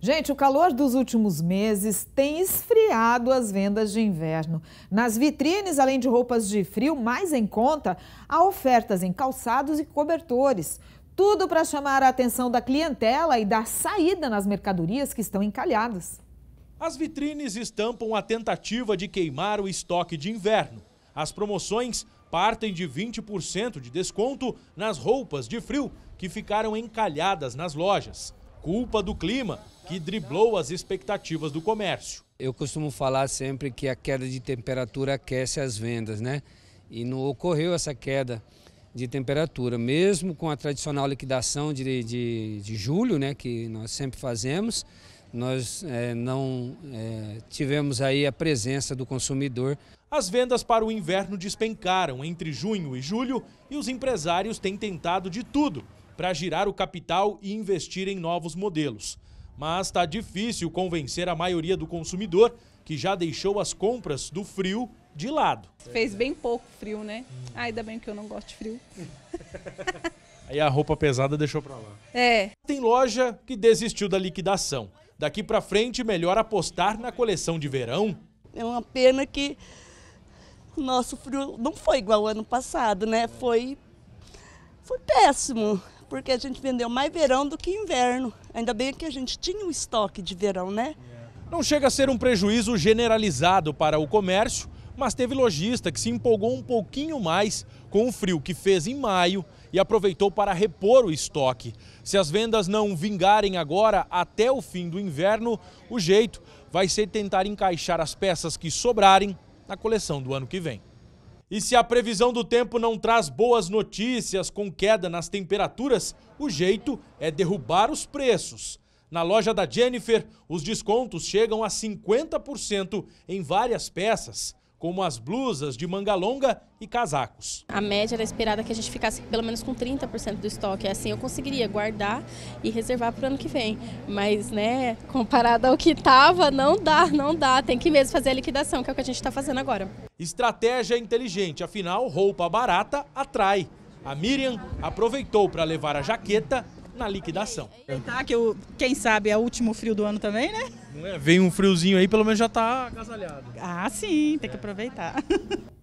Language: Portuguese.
Gente, o calor dos últimos meses tem esfriado as vendas de inverno. Nas vitrines, além de roupas de frio mais em conta, há ofertas em calçados e cobertores. Tudo para chamar a atenção da clientela e dar saída nas mercadorias que estão encalhadas. As vitrines estampam a tentativa de queimar o estoque de inverno. As promoções partem de 20% de desconto nas roupas de frio que ficaram encalhadas nas lojas culpa do clima, que driblou as expectativas do comércio. Eu costumo falar sempre que a queda de temperatura aquece as vendas, né? E não ocorreu essa queda de temperatura, mesmo com a tradicional liquidação de, de, de julho, né, que nós sempre fazemos, nós é, não é, tivemos aí a presença do consumidor. As vendas para o inverno despencaram entre junho e julho e os empresários têm tentado de tudo para girar o capital e investir em novos modelos. Mas está difícil convencer a maioria do consumidor que já deixou as compras do frio de lado. Fez bem pouco frio, né? Hum. Ainda bem que eu não gosto de frio. Aí a roupa pesada deixou para lá. É. Tem loja que desistiu da liquidação. Daqui para frente, melhor apostar na coleção de verão. É uma pena que o nosso frio não foi igual ao ano passado, né? Foi, foi péssimo porque a gente vendeu mais verão do que inverno. Ainda bem que a gente tinha um estoque de verão, né? É. Não chega a ser um prejuízo generalizado para o comércio, mas teve lojista que se empolgou um pouquinho mais com o frio que fez em maio e aproveitou para repor o estoque. Se as vendas não vingarem agora até o fim do inverno, o jeito vai ser tentar encaixar as peças que sobrarem na coleção do ano que vem. E se a previsão do tempo não traz boas notícias com queda nas temperaturas, o jeito é derrubar os preços. Na loja da Jennifer, os descontos chegam a 50% em várias peças como as blusas de manga longa e casacos. A média era esperada que a gente ficasse pelo menos com 30% do estoque, é assim eu conseguiria guardar e reservar para o ano que vem. Mas, né, comparado ao que estava, não dá, não dá, tem que mesmo fazer a liquidação, que é o que a gente está fazendo agora. Estratégia inteligente, afinal, roupa barata atrai. A Miriam aproveitou para levar a jaqueta na liquidação. Tá, que o quem sabe é o último frio do ano também, né? Não É, vem um friozinho aí, pelo menos já tá agasalhado. Ah, sim, tem que aproveitar.